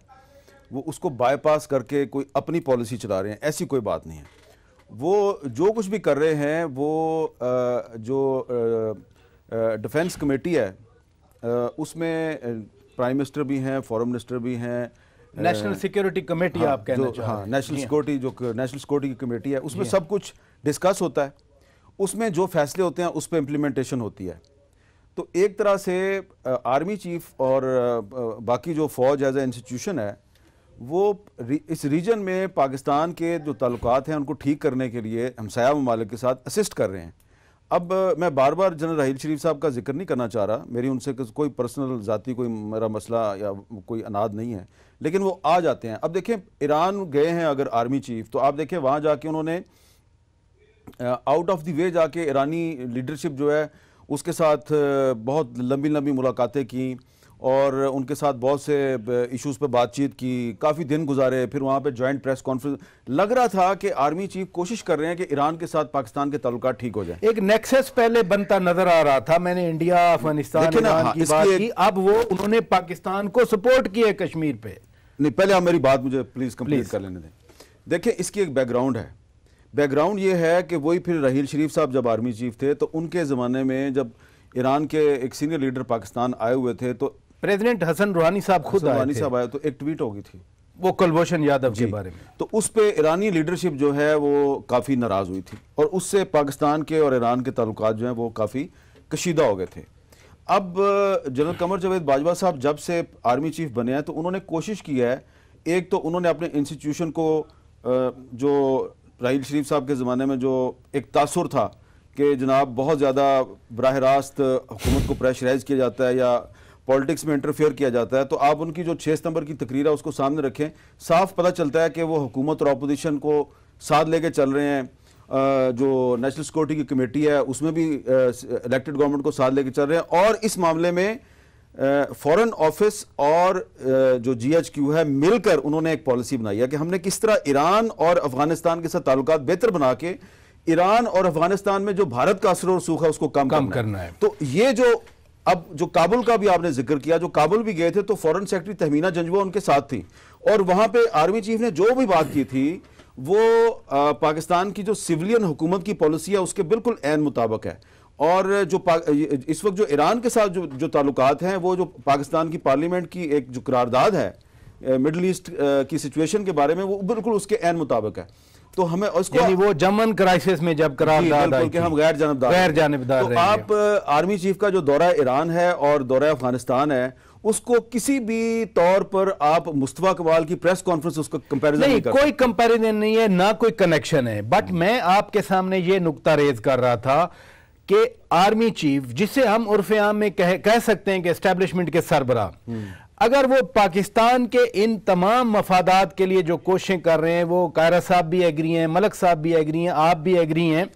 वो उसको बाईपास करके कोई अपनी पॉलिसी चला रहे हैं ऐसी कोई बात नहीं है वो जो कुछ भी कर रहे हैं वो जो डिफेंस कमेटी है उसमें प्राइम मिनिस्टर भी हैं फॉरेन मिनिस्टर भी हैं नेशनल सिक्योरिटी कमेटी आप कहना जो, हाँ नेशनल सिक्योरिटी हाँ। जो नेशनल सिक्योरिटी की कमेटी है उसमें हाँ। सब कुछ डिस्कस होता है उसमें जो फैसले होते हैं उस पर इम्प्लीमेंटेशन होती है तो एक तरह से आर्मी चीफ और बाकी जो फौज एज ए इंस्टीट्यूशन है वो इस रीजन में पाकिस्तान के जो ताल्लुक हैं उनको ठीक करने के लिए हमसाया ममालिक के साथ असिस्ट कर रहे हैं अब मैं बार बार जनरल राहील शरीफ साहब का जिक्र नहीं करना चाह रहा मेरी उनसे कोई पर्सनल ज़ाती कोई मेरा मसला या कोई अनाद नहीं है लेकिन वो आ जाते हैं अब देखें ईरान गए हैं अगर आर्मी चीफ तो आप देखें वहाँ जाके उन्होंने आउट ऑफ द वे जाके ईरानी लीडरशिप जो है उसके साथ बहुत लंबी लंबी मुलाकातें कं और उनके साथ बहुत से इश्यूज़ पर बातचीत की काफ़ी दिन गुजारे फिर वहाँ पे जॉइंट प्रेस कॉन्फ्रेंस लग रहा था कि आर्मी चीफ कोशिश कर रहे हैं कि ईरान के साथ पाकिस्तान के तल्लु ठीक हो जाए एक नेक्सेस पहले बनता नजर आ रहा था मैंने इंडिया अफगानिस्तान हाँ, की बात की अब वो उन्होंने पाकिस्तान को सपोर्ट किया कश्मीर पे नहीं पहले आप मेरी बात मुझे प्लीज़ कंप्लीट कर लेने दें देखिए इसकी एक बैकग्राउंड है बैकग्राउंड ये है कि वही फिर रहील शरीफ साहब जब आर्मी चीफ थे तो उनके ज़माने में जब ईरान के एक सीनियर लीडर पाकिस्तान आए हुए थे तो प्रेसिडेंट हसन रूहानी साहब खुद रूहानी साहब आया तो एक ट्वीट होगी थी वो कुलभूषण यादव के बारे में तो उस पर ईरानी लीडरशिप जो है वो काफ़ी नाराज़ हुई थी और उससे पाकिस्तान के और ईरान के ताल्लुक जो है वो काफ़ी कशीदा हो गए थे अब जनरल कमर जावेद बाजवा साहब जब से आर्मी चीफ बने हैं तो उन्होंने कोशिश की है एक तो उन्होंने अपने इंस्टीट्यूशन को जो राहल शरीफ साहब के ज़माने में जो एक तासर था कि जनाब बहुत ज़्यादा बरह रास्त हुकूमत को प्रेशराइज़ किया जाता है या पॉलिटिक्स में इंटरफेयर किया जाता है तो आप उनकी जो छः सितंबर की तकरीर है उसको सामने रखें साफ पता चलता है कि वो हुकूमत और अपोजिशन को साथ लेके चल रहे हैं जो नेशनल सिक्योरिटी की कमेटी है उसमें भी इलेक्टेड गवर्नमेंट को साथ लेके चल रहे हैं और इस मामले में फॉरेन ऑफिस और जो जीएचक्यू है मिलकर उन्होंने एक पॉलिसी बनाई है कि हमने किस तरह ईरान और अफगानिस्तान के साथ ताल्लुक बेहतर बना के ईरान और अफगानिस्तान में जो भारत का असर और सूख है उसको कम, कम करना, करना है तो ये जो अब जो काबुल का भी आपने जिक्र किया जो काबुल भी गए थे तो फॉरेन सेक्रेटरी तहमीना जंजवा उनके साथ थी और वहां पे आर्मी चीफ ने जो भी बात की थी वो आ, पाकिस्तान की जो सिविलियन हुकूमत की पॉलिसी है उसके बिल्कुल एन मुताबिक है और जो इस वक्त जो ईरान के साथ जो जो ताल्लुकात हैं वो जो पाकिस्तान की पार्लियामेंट की एक जो करारदाद है मिडल ईस्ट की सिचुएशन के बारे में वो बिल्कुल उसके एन मुताबिक है तो हमें उसको यानी वो जमन क्राइसिस में जब करार कि हम गैर जानबदार गैर जानबदार तो आप आर्मी चीफ का जो दौरा ईरान है और दौरा अफगानिस्तान है उसको किसी भी तौर पर आप मुस्तफा कमाल की प्रेस कॉन्फ्रेंस उसको कंपैरिजन नहीं, नहीं कोई कंपैरिजन नहीं है ना कोई कनेक्शन है बट हम्म। मैं आपके सामने ये नुकता रेज कर रहा था कि आर्मी चीफ जिसे हम उर्फ आम में कह, कह सकते हैं कि एस्टेब्लिशमेंट के सरबरा हम्म। अगर वो पाकिस्तान के इन तमाम मफादात के लिए जो कोशिशें कर रहे हैं वो कायरा साहब भी एग्री हैं मलक साहब भी एग्री हैं आप भी एग्री हैं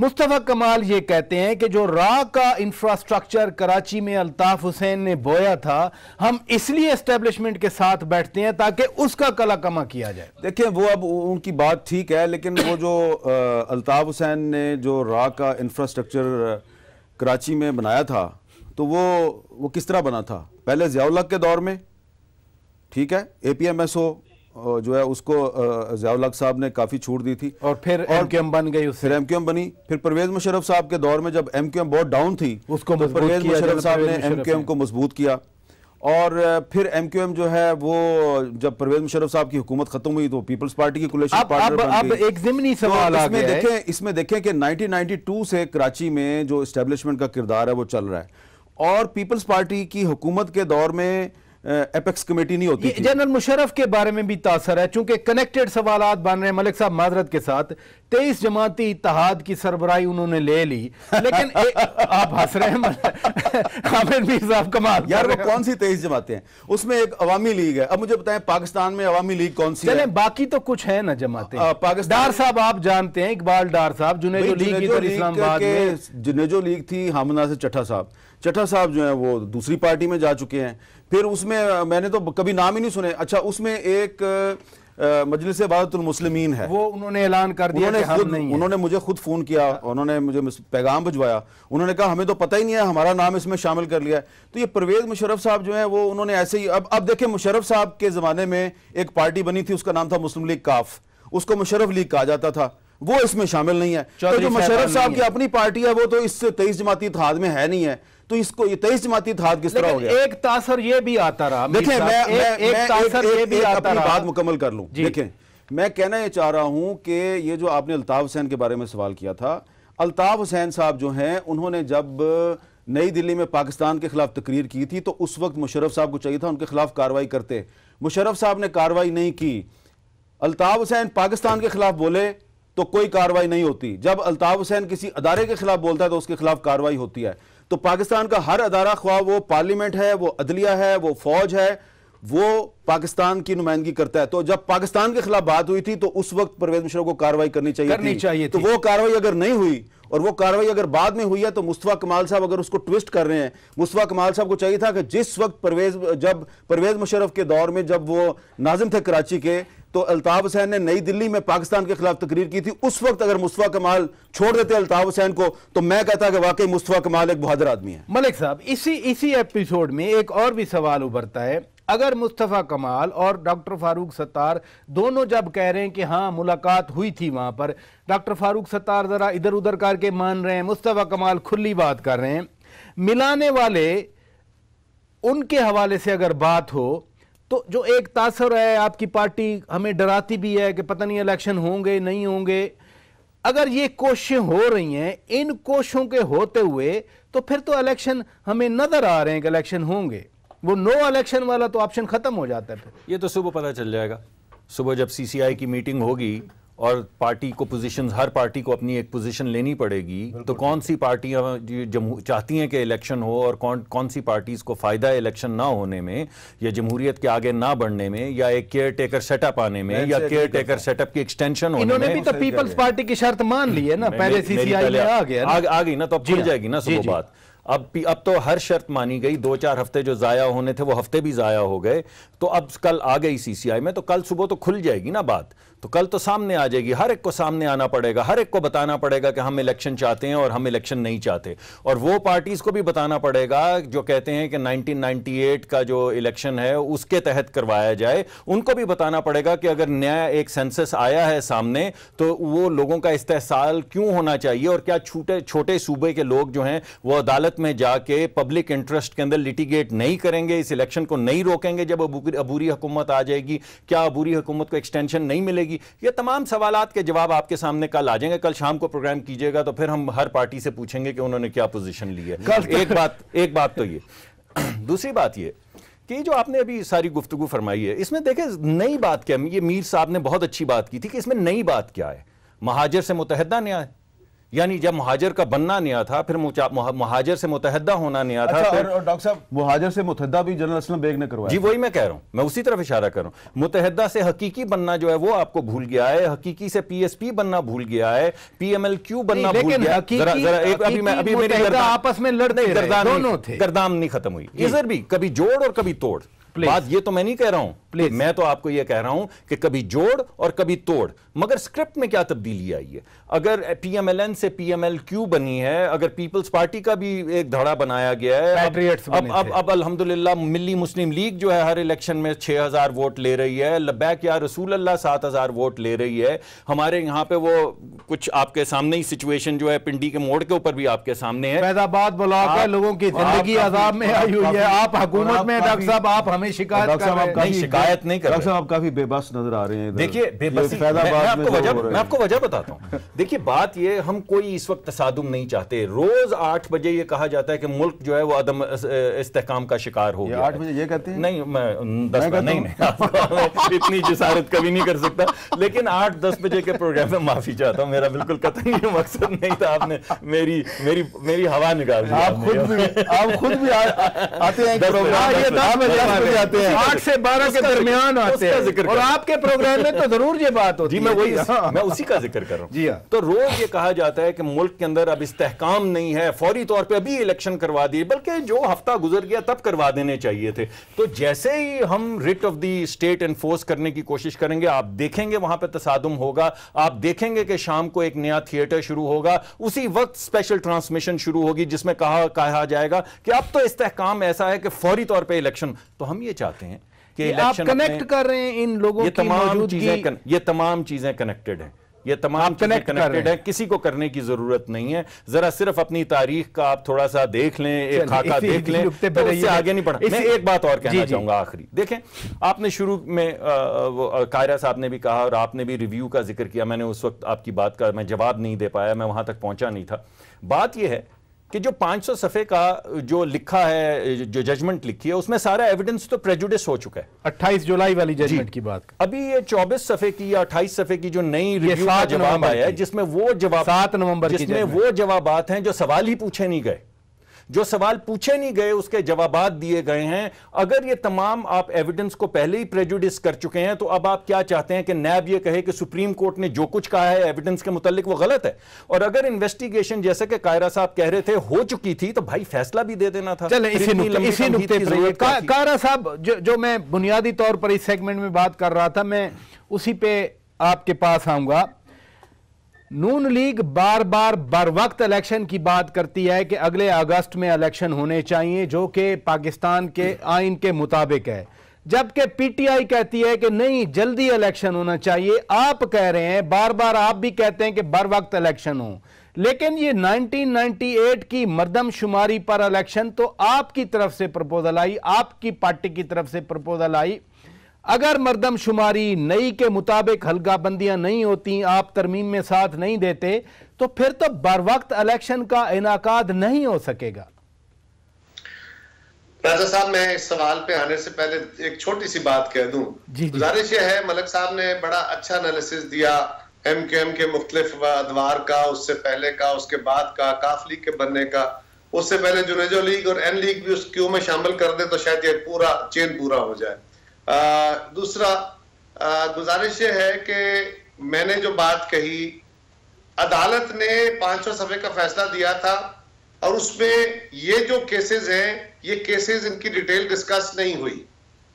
मुस्तफ़ा कमाल ये कहते हैं कि जो रा का इंफ्रास्ट्रक्चर कराची में अल्ताफ़ हुसैन ने बोया था हम इसलिए इस्टेब्लिशमेंट के साथ बैठते हैं ताकि उसका कला कमा किया जाए देखिए वो अब उनकी बात ठीक है लेकिन वो जो अल्ताफ़ हुसैन ने जो रा का इंफ्रास्ट्रक्चर कराची में बनाया था तो वो वो किस तरह बना था पहले जयावलक के दौर में ठीक है एपीएमएसओ जो है उसको जयावलक साहब ने काफ़ी छूट दी थी और फिर और एम बन गई फिर एम बनी फिर परवेज मुशरफ साहब के दौर में जब एम बहुत डाउन थी उसको तो परवेज मुशरफ साहब ने एम को मजबूत किया और फिर एम जो है वो जब परवेज मुशरफ साहब की हुकूमत खत्म हुई तो पीपल्स पार्टी की कुलेशन अब, अब, अब एक जिमनी तो सवाल तो इसमें देखें इसमें देखें कि 1992 से कराची में जो इस्टेब्लिशमेंट का किरदार है वो चल रहा है और पीपल्स पार्टी की हुकूमत के दौर में एपेक्स कमेटी नहीं होती जनरल मुशरफ के बारे में भी तासर है चूंकि कनेक्टेड सवाल बन रहे हैं मलिक साहब माजरत के साथ तेईस जमाती इतिहाद की सरबराई उन्होंने ले ली लेकिन ए, आप हंस रहे हैं साहब कमाल यार वो कौन सी तेईस जमाते हैं उसमें एक अवामी लीग है अब मुझे बताएं पाकिस्तान में अवामी लीग कौन सी है बाकी तो कुछ है ना जमाते पाकिस्तान साहब आप जानते हैं इकबाल डार साहब जुनेजो लीग इस्लामाबाद जुनेजो लीग थी हामना से चटा साहब चटा साहब जो है वो दूसरी पार्टी में जा चुके हैं फिर उसमें मैंने तो कभी नाम ही नहीं सुने अच्छा उसमें एक मजलिस मुस्लिमीन है वो उन्होंने ऐलान कर दिया उन्होंने खुद नहीं उन्होंने मुझे खुद फ़ोन किया उन्होंने मुझे पैगाम भिजवाया उन्होंने कहा हमें तो पता ही नहीं है हमारा नाम इसमें शामिल कर लिया है तो ये परवेज़ मुशरफ साहब जो है वो उन्होंने ऐसे ही अब अब देखें मुशरफ साहब के ज़माने में एक पार्टी बनी थी उसका नाम था मुस्लिम लीग काफ उसको मुशरफ लीग कहा जाता था वो इसमें शामिल नहीं है तो जो मुशरफ साहब की अपनी पार्टी है वो तो इस तेईस जमाती इतिहाद में है नहीं है तो इसको तेईस जमाती इतिहाद किस तरह हो गया एक तासर ये भी आता रहा देखें मैं एक, तासर ये भी आता रहा बात मुकम्मल कर लूं देखें मैं कहना यह चाह रहा हूं कि ये जो आपने अल्ताफ़ हुसैन के बारे में सवाल किया था अल्ताफ़ हुसैन साहब जो हैं उन्होंने जब नई दिल्ली में पाकिस्तान के खिलाफ तकरीर की थी तो उस वक्त मुशरफ साहब को चाहिए था उनके खिलाफ कार्रवाई करते मुशरफ साहब ने कार्रवाई नहीं की अल्ताफ़ हुसैन पाकिस्तान के खिलाफ बोले तो कोई कार्रवाई नहीं होती जब अल्ताफ़ हुसैन किसी अदारे के खिलाफ बोलता है तो उसके खिलाफ कार्रवाई होती है तो पाकिस्तान का हर अदारा ख्वाह वो पार्लियामेंट है वो अदलिया है वो फौज है वो पाकिस्तान की नुमाइंदगी करता है तो जब पाकिस्तान के खिलाफ बात हुई थी तो उस वक्त परवेज मुशरफ को कार्रवाई करनी चाहिए करनी थी। चाहिए तो वो कार्रवाई अगर नहीं हुई और वो कार्रवाई अगर बाद में हुई है तो मुस्तफ़ा कमाल साहब अगर उसको ट्विस्ट कर रहे हैं मुस्तफ़ा कमाल साहब को चाहिए था कि जिस वक्त परवेज जब परवेज मुशरफ के दौर में जब वो नाजिम थे कराची के तो अलताफ़ हुसैन ने नई दिल्ली में पाकिस्तान के खिलाफ तकरीर की थी उस वक्त अगर मुस्तफ़ा कमाल छोड़ देते अलताफ़ हुसैन को तो मैं कहता कि वाकई मुस्तफ़ा कमाल एक बहादुर आदमी है मलिक साहब इसी इसी एपिसोड में एक और भी सवाल उभरता है अगर मुस्तफ़ा कमाल और डॉक्टर फारूक सत्तार दोनों जब कह रहे हैं कि हाँ मुलाकात हुई थी वहाँ पर डॉक्टर फारूक सत्तार ज़रा इधर उधर करके मान रहे हैं मुस्तफ़ा कमाल खुली बात कर रहे हैं मिलाने वाले उनके हवाले से अगर बात हो तो जो एक तासर है आपकी पार्टी हमें डराती भी है कि पता नहीं इलेक्शन होंगे नहीं होंगे अगर ये कोशिशें हो रही हैं इन कोशों के होते हुए तो फिर तो इलेक्शन हमें नजर आ रहे हैं कि इलेक्शन होंगे वो नो इलेक्शन वाला तो ऑप्शन खत्म हो जाता है फिर ये तो सुबह पता चल जाएगा सुबह जब सीसीआई की मीटिंग होगी और पार्टी को पोजीशंस हर पार्टी को अपनी एक पोजीशन लेनी पड़ेगी तो कौन सी पार्टियां चाहती हैं कि इलेक्शन हो और कौन कौन सी पार्टीज़ को फ़ायदा इलेक्शन ना होने में या जमहूरियत के आगे ना बढ़ने में या एक केयर टेकर सेटअप आने में या केयर टेकर सेटअप की एक्सटेंशन होने इन्होंने में भी तो पीपल्स पार्टी की शर्त मान ली है ना पहले सीसीआई आ गई ना तो अब खुल हाँ। जाएगी ना सब बात अब अब तो हर शर्त मानी गई दो चार हफ्ते जो ज़ाया होने थे वो हफ्ते भी ज़ाया हो गए तो अब कल आ गई सीसीआई में तो कल सुबह तो खुल जाएगी ना बात तो कल तो सामने आ जाएगी हर एक को सामने आना पड़ेगा हर एक को बताना पड़ेगा कि हम इलेक्शन चाहते हैं और हम इलेक्शन नहीं चाहते और वो पार्टीज़ को भी बताना पड़ेगा जो कहते हैं कि 1998 का जो इलेक्शन है उसके तहत करवाया जाए उनको भी बताना पड़ेगा कि अगर नया एक सेंसस आया है सामने तो वो लोगों का इस्तेसाल क्यों होना चाहिए और क्या छोटे छोटे सूबे के लोग जो हैं वो अदालत में जाके पब्लिक इंटरेस्ट के अंदर लिटिगेट नहीं करेंगे इस इलेक्शन को नहीं रोकेंगे जब अबूरी हुकूमत आ जाएगी क्या अबूरी हुकूमत को एक्सटेंशन नहीं मिलेगी मिलेगी ये तमाम सवाल के जवाब आपके सामने कल आ जाएंगे कल शाम को प्रोग्राम कीजिएगा तो फिर हम हर पार्टी से पूछेंगे कि उन्होंने क्या पोजिशन ली है एक बात एक बात तो ये दूसरी बात ये कि जो आपने अभी सारी गुफ्तु फरमाई है इसमें देखें नई बात क्या ये मीर साहब ने बहुत अच्छी बात की थी कि इसमें नई बात क्या है महाजर से मुतहदा न्याय यानी जब महाजर का बनना नया था फिर महाजर से मुतहदा होना नया था अच्छा, और डॉक्टर साहब महाजर से मुतहदा भी जनरल असलम बेग ने करवाया जी वही मैं कह रहा हूं मैं उसी तरफ इशारा कर रहा हूं मुतहदा से हकीकी बनना जो है वो आपको भूल गया है हकीकी से पीएसपी बनना भूल गया है पीएमएलक्यू बनना भूल गया आपस में लड़ने गर्दान नहीं खत्म हुई इधर भी कभी जोड़ और कभी तोड़ बात ये तो मैं नहीं कह रहा हूं प्लेस मैं तो आपको यह कह रहा हूं कि कभी जोड़ और कभी तोड़ मगर स्क्रिप्ट में क्या तब्दीली आई है अगर पीएमएलएन से पीएमएल क्यू बनी है अगर पीपल्स पार्टी का भी एक धड़ा बनाया गया है अब बने अब, अब अब अलहमदुल्ला मिली मुस्लिम लीग जो है हर इलेक्शन में छह हजार वोट ले रही है लबैक या रसूल अल्लाह सात हजार वोट ले रही है हमारे यहाँ पे वो कुछ आपके सामने ही सिचुएशन जो है पिंडी के मोड़ के ऊपर भी आपके सामने है फैजाबाद ब्लॉक है लोगों की जिंदगी आजाद में आई हुई है आप हकूमत में डॉक्टर साहब आप हमें शिकायत हिमायत नहीं कर रहे आप काफी बेबस नजर आ रहे हैं देखिए बेबस मैं, आपको वजह मैं आपको वजह बताता हूँ देखिए बात ये हम कोई इस वक्त तसादुम नहीं चाहते रोज आठ बजे ये कहा जाता है कि मुल्क जो है वो अदम इस्तेकाम का शिकार हो गया आठ बजे ये कहते हैं नहीं मैं दस नहीं नहीं इतनी जसारत कभी नहीं कर सकता लेकिन आठ दस बजे के प्रोग्राम में माफी चाहता हूँ मेरा बिल्कुल कतई मकसद नहीं था आपने मेरी मेरी मेरी हवा निकाल दी आप खुद भी आप खुद भी हाँ, आते हैं आठ से बारह के दरमियान आते हैं और आपके प्रोग्राम में तो जरूर ये बात होती है मैं वही हाँ। मैं उसी का जिक्र कर रहा हूँ जी हाँ। तो रोज ये कहा जाता है कि मुल्क के अंदर अब इस्तेकाम नहीं है फौरी तौर पर अभी इलेक्शन करवा दिए बल्कि जो हफ्ता गुजर गया तब करवा देने चाहिए थे तो जैसे ही हम writ of the state enforce करने की कोशिश करेंगे आप देखेंगे वहां पर तसादम होगा आप देखेंगे कि शाम को एक नया थिएटर शुरू होगा उसी वक्त स्पेशल ट्रांसमिशन शुरू होगी जिसमें कहा कहा जाएगा कि अब तो इस्तेकाम ऐसा है कि फौरी तौर पर इलेक्शन तो हम ये चाहते हैं कि आप कनेक्ट कर रहे हैं इन लोगों ये तमाम चीजें ये तमाम चीजें कनेक्टेड हैं ये तमाम कनेक्ट कनेक्टेड है किसी को करने की जरूरत नहीं है जरा सिर्फ अपनी तारीख का आप थोड़ा सा देख लें एक खाका देख लें तो इससे आगे नहीं पढ़ा मैं एक बात और कहना चाहूंगा आखिरी देखें आपने शुरू में कायरा साहब ने भी कहा और आपने भी रिव्यू का जिक्र किया मैंने उस वक्त आपकी बात का मैं जवाब नहीं दे पाया मैं वहां तक पहुंचा नहीं था बात यह है कि जो 500 सफ़े का जो लिखा है जो जजमेंट लिखी है उसमें सारा एविडेंस तो प्रेजुडिस हो चुका है 28 जुलाई वाली जजमेंट की बात अभी ये 24 सफ़े की या 28 सफ़े की जो नई रिव्यू का जवाब आया है जिसमें वो जवाब सात नवंबर जिसमें वो जवाब हैं जो सवाल ही पूछे नहीं गए जो सवाल पूछे नहीं गए उसके जवाब दिए गए हैं अगर ये तमाम आप एविडेंस को पहले ही प्रेजुडिस कर चुके हैं तो अब आप क्या चाहते हैं कि नैब ये कहे कि सुप्रीम कोर्ट ने जो कुछ कहा है एविडेंस के मुतालिक वो गलत है और अगर इन्वेस्टिगेशन जैसे कि कायरा साहब कह रहे थे हो चुकी थी तो भाई फैसला भी दे देना था कायरा साहब जो, जो मैं बुनियादी तौर पर इस सेगमेंट में बात कर रहा था मैं उसी पे आपके पास आऊंगा नून लीग बार बार बर वक्त इलेक्शन की बात करती है कि अगले अगस्त में इलेक्शन होने चाहिए जो कि पाकिस्तान के आइन के मुताबिक है जबकि पीटीआई कहती है कि नहीं जल्दी इलेक्शन होना चाहिए आप कह रहे हैं बार बार आप भी कहते हैं कि बर वक्त इलेक्शन हो लेकिन ये 1998 की मरदमशुमारी पर इलेक्शन तो आपकी तरफ से प्रपोजल आई आपकी पार्टी की तरफ से प्रपोजल आई अगर मरदमशुमारी नई के मुताबिक हल्काबंदियां नहीं होती आप तरमीम में साथ नहीं देते तो फिर तो बर वक्त इलेक्शन का इनाकाद नहीं हो सकेगा राजा साहब मैं इस सवाल पे आने से पहले एक छोटी सी बात कह दू गुजारिश यह है मलक साहब ने बड़ा अच्छा एनालिसिस दिया एम के एम के मुख्तलिफ अदवार का उससे पहले का उसके बाद का काफ लीग के बनने का उससे पहले जुनेजो लीग और एन लीग भी उस क्यू में शामिल कर दे तो शायद ये पूरा चेन पूरा हो जाए दूसरा गुजारिश ये है कि मैंने जो बात कही अदालत ने पांचवा सफे का फैसला दिया था और उसमें ये जो केसेस हैं ये केसेस इनकी डिटेल डिस्कस नहीं हुई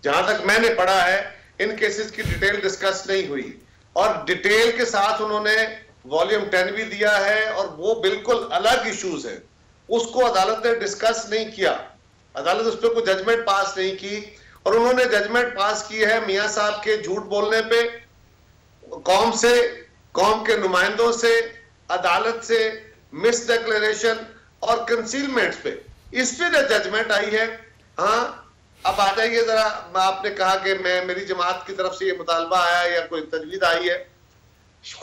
जहां तक मैंने पढ़ा है इन केसेस की डिटेल डिस्कस नहीं हुई और डिटेल के साथ उन्होंने वॉल्यूम टेन भी दिया है और वो बिल्कुल अलग इश्यूज है उसको अदालत ने डिस्कस नहीं किया अदालत उस पर कोई जजमेंट पास नहीं की और उन्होंने जजमेंट पास की है मियाँ साहब के झूठ बोलने पे कौम से कौम के नुमाइंदों से अदालत से मिस डिक्लेरेशन और कंसीलमेंट पे इस पे जो जजमेंट आई है हाँ अब आ जाइए जरा आपने कहा कि मैं मेरी जमात की तरफ से ये मुतालबा आया या कोई तजवीज आई है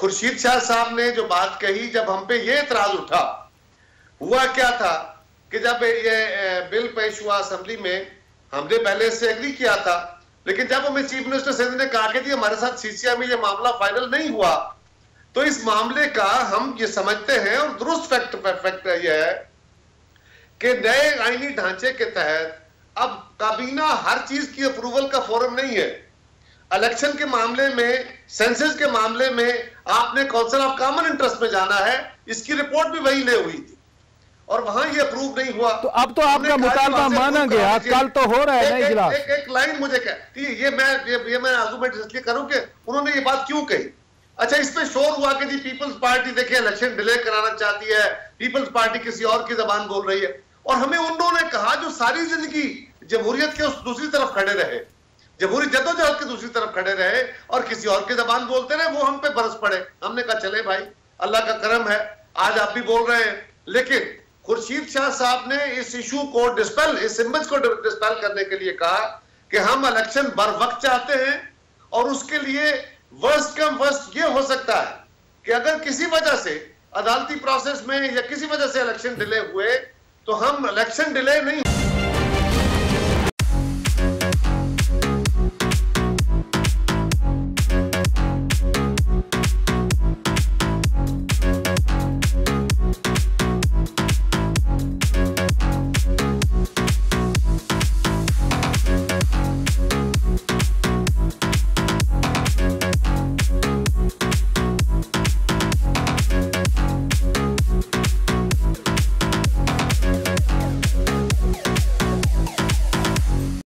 खुर्शीद शाह साहब ने जो बात कही जब हम पे ये इतराज उठा हुआ क्या था कि जब ये बिल पेश हुआ असम्बली में हमने पहले इससे एग्री किया था लेकिन जब हमें चीफ मिनिस्टर सिंह ने कहा कि हमारे साथ सीसीआई में यह मामला फाइनल नहीं हुआ तो इस मामले का हम ये समझते हैं और दुरुस्त फैक्ट फैक्ट यह है कि नए आईनी ढांचे के तहत अब काबीना हर चीज की अप्रूवल का फोरम नहीं है इलेक्शन के मामले में सेंसस के मामले में आपने काउंसिल ऑफ कॉमन इंटरेस्ट में जाना है इसकी रिपोर्ट भी वही ले हुई थी और वहां ये अप्रूव नहीं हुआ तो अब तो आपका मुतालबा माना गया कल तो हो रहा है एक, एक, एक, एक लाइन मुझे कह ये मैं ये, ये मैं आर्गूमेंट इसलिए करूं कि उन्होंने ये बात क्यों कही अच्छा इसमें शोर हुआ कि जी पीपल्स पार्टी देखिए इलेक्शन डिले कराना चाहती है पीपल्स पार्टी किसी और की जबान बोल रही है और हमें उन्होंने कहा जो सारी जिंदगी जमहूरियत के उस दूसरी तरफ खड़े रहे जमहूरी जदोजहद के दूसरी तरफ खड़े रहे और किसी और की जबान बोलते रहे वो हम पे बरस पड़े हमने कहा चले भाई अल्लाह का करम है आज आप भी बोल रहे हैं लेकिन खुर्शीद शाह साहब ने इस इशू को डिस्पेल इस सिम्बल्स को डिस्पेल करने के लिए कहा कि हम इलेक्शन बर वक्त चाहते हैं और उसके लिए वर्स्ट कम वर्स्ट ये हो सकता है कि अगर किसी वजह से अदालती प्रोसेस में या किसी वजह से इलेक्शन डिले हुए तो हम इलेक्शन डिले नहीं